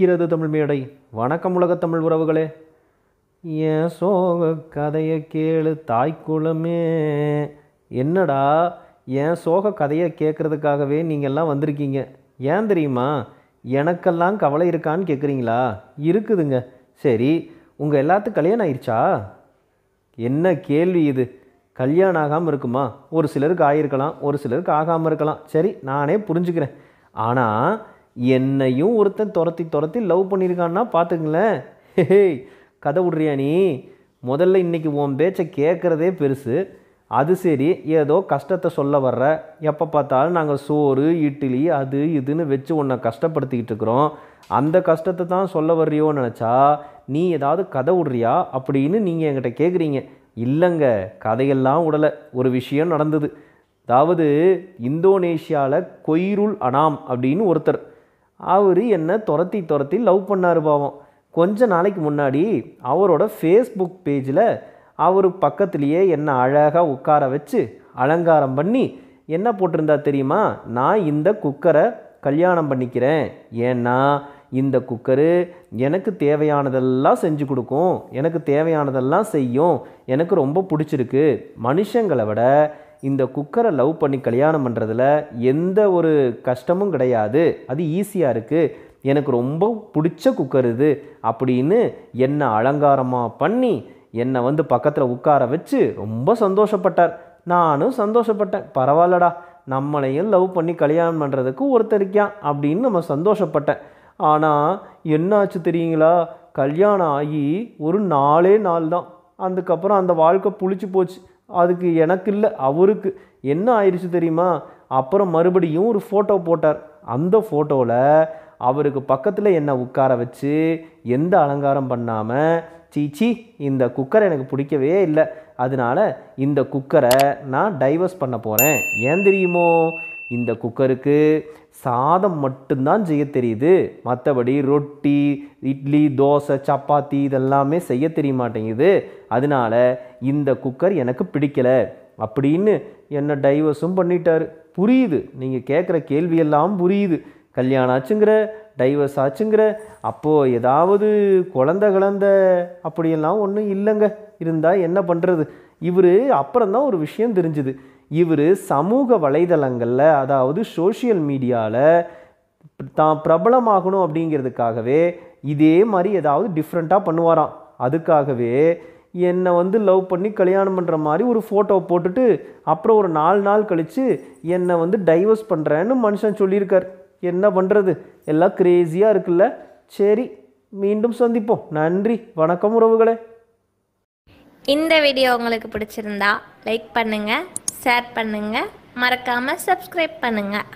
இருக்கிறது தமிழ் மேடை வணக்கம் உலக தமிழ் உறவுகளே ஏன் சோக கதையை கேளு தாய்க்குளமே என்னடா என் சோக கதையை கேட்குறதுக்காகவே நீங்கள்லாம் வந்திருக்கீங்க ஏன் தெரியுமா எனக்கெல்லாம் கவலை இருக்கான்னு கேட்குறீங்களா இருக்குதுங்க சரி உங்கள் எல்லாத்துக்கும் கல்யாணம் ஆயிடுச்சா என்ன கேள்வி இது கல்யாணம் ஆகாமல் இருக்குமா ஒரு சிலருக்கு ஆயிருக்கலாம் ஒரு சிலருக்கு ஆகாமல் இருக்கலாம் சரி நானே புரிஞ்சுக்கிறேன் ஆனால் என்னையும் ஒருத்தன் துரத்தி துரத்தி லவ் பண்ணியிருக்கான்னா பார்த்துங்களேன் ஹே கதை விட்றியா நீ முதல்ல இன்றைக்கி உன் பேச்சை கேட்குறதே பெருசு அது சரி ஏதோ கஷ்டத்தை சொல்ல வர்ற எப்போ பார்த்தாலும் நாங்கள் சோறு இட்லி அது இதுன்னு வச்சு உன்னை கஷ்டப்படுத்திக்கிட்டு இருக்கிறோம் அந்த கஷ்டத்தை தான் சொல்ல வர்றியோன்னு நினச்சா நீ ஏதாவது கதை விட்றியா அப்படின்னு நீங்கள் என்கிட்ட கேட்குறீங்க இல்லைங்க கதையெல்லாம் விடலை ஒரு விஷயம் நடந்தது அதாவது இந்தோனேஷியாவில் கொய்ருல் அனாம் அப்படின்னு ஒருத்தர் அவர் என்னை துரத்தி துரத்தி லவ் பண்ணார் பாவம் கொஞ்ச நாளைக்கு முன்னாடி அவரோட ஃபேஸ்புக் பேஜில் அவர் பக்கத்துலேயே என்னை அழகாக உட்கார வச்சு அலங்காரம் பண்ணி என்ன போட்டிருந்தா தெரியுமா நான் இந்த குக்கரை கல்யாணம் பண்ணிக்கிறேன் ஏன்னா இந்த குக்கரு எனக்கு தேவையானதெல்லாம் செஞ்சு கொடுக்கும் எனக்கு தேவையானதெல்லாம் செய்யும் எனக்கு ரொம்ப பிடிச்சிருக்கு மனுஷங்களை விட இந்த குக்கரை லவ் பண்ணி கல்யாணம் பண்ணுறதுல எந்த ஒரு கஷ்டமும் கிடையாது அது ஈஸியாக இருக்குது எனக்கு ரொம்ப பிடிச்ச குக்கர் இது அப்படின்னு என்னை அலங்காரமாக பண்ணி என்னை வந்து பக்கத்தில் உட்கார வச்சு ரொம்ப சந்தோஷப்பட்டார் நானும் சந்தோஷப்பட்டேன் பரவாயில்லடா நம்மளையும் லவ் பண்ணி கல்யாணம் பண்ணுறதுக்கு ஒருத்தருக்கான் அப்படின்னு நம்ம சந்தோஷப்பட்டேன் ஆனால் என்னாச்சு தெரியுங்களா கல்யாணம் ஆகி ஒரு நாலே நாள் தான் அதுக்கப்புறம் அந்த வாழ்க்கை புளிச்சு போச்சு அதுக்கு எனக்கு இல்லை அவருக்கு என்ன ஆயிடுச்சு தெரியுமா அப்புறம் மறுபடியும் ஒரு ஃபோட்டோ போட்டார் அந்த ஃபோட்டோவில் அவருக்கு பக்கத்தில் என்னை உட்கார வச்சு எந்த அலங்காரம் பண்ணாமல் சீச்சி இந்த குக்கரை எனக்கு பிடிக்கவே இல்லை அதனால் இந்த குக்கரை நான் டைவர்ஸ் பண்ண போகிறேன் ஏன் தெரியுமோ இந்த குக்கருக்கு சாதம் மட்டும்தான் செய்ய தெரியுது மற்றபடி ரொட்டி இட்லி தோசை சப்பாத்தி இதெல்லாமே செய்ய தெரிய மாட்டேங்குது அதனால் இந்த குக்கர் எனக்கு பிடிக்கலை அப்படின்னு என்னை டைவர்ஸும் பண்ணிட்டார் புரியுது நீங்கள் கேட்குற கேள்வியெல்லாம் புரியுது கல்யாணம் ஆச்சுங்கிற டைவர்ஸ் ஆச்சுங்கிற அப்போது ஏதாவது குழந்த கலந்த அப்படியெல்லாம் ஒன்றும் இல்லைங்க இருந்தால் என்ன பண்ணுறது இவர் அப்புறம் தான் ஒரு விஷயம் தெரிஞ்சுது இவர் சமூக வலைதளங்களில் அதாவது சோஷியல் மீடியாவில் தான் பிரபலமாகணும் அப்படிங்கிறதுக்காகவே இதே மாதிரி ஏதாவது டிஃப்ரெண்ட்டாக பண்ணுவாராம் அதுக்காகவே என்னை வந்து லவ் பண்ணி கல்யாணம் பண்ணுற மாதிரி ஒரு ஃபோட்டோ போட்டுட்டு அப்புறம் ஒரு நாலு நாள் கழித்து என்னை வந்து டைவர்ஸ் பண்ணுறேன்னு மனுஷன் சொல்லியிருக்கார் என்ன பண்ணுறது எல்லாம் கிரேஸியாக இருக்குல்ல சரி மீண்டும் சந்திப்போம் நன்றி வணக்கம் உறவுகளே இந்த வீடியோ உங்களுக்கு பிடிச்சிருந்தா லைக் பண்ணுங்கள் ஷேர் பண்ணுங்கள் மறக்காமல் சப்ஸ்கிரைப் பண்ணுங்கள்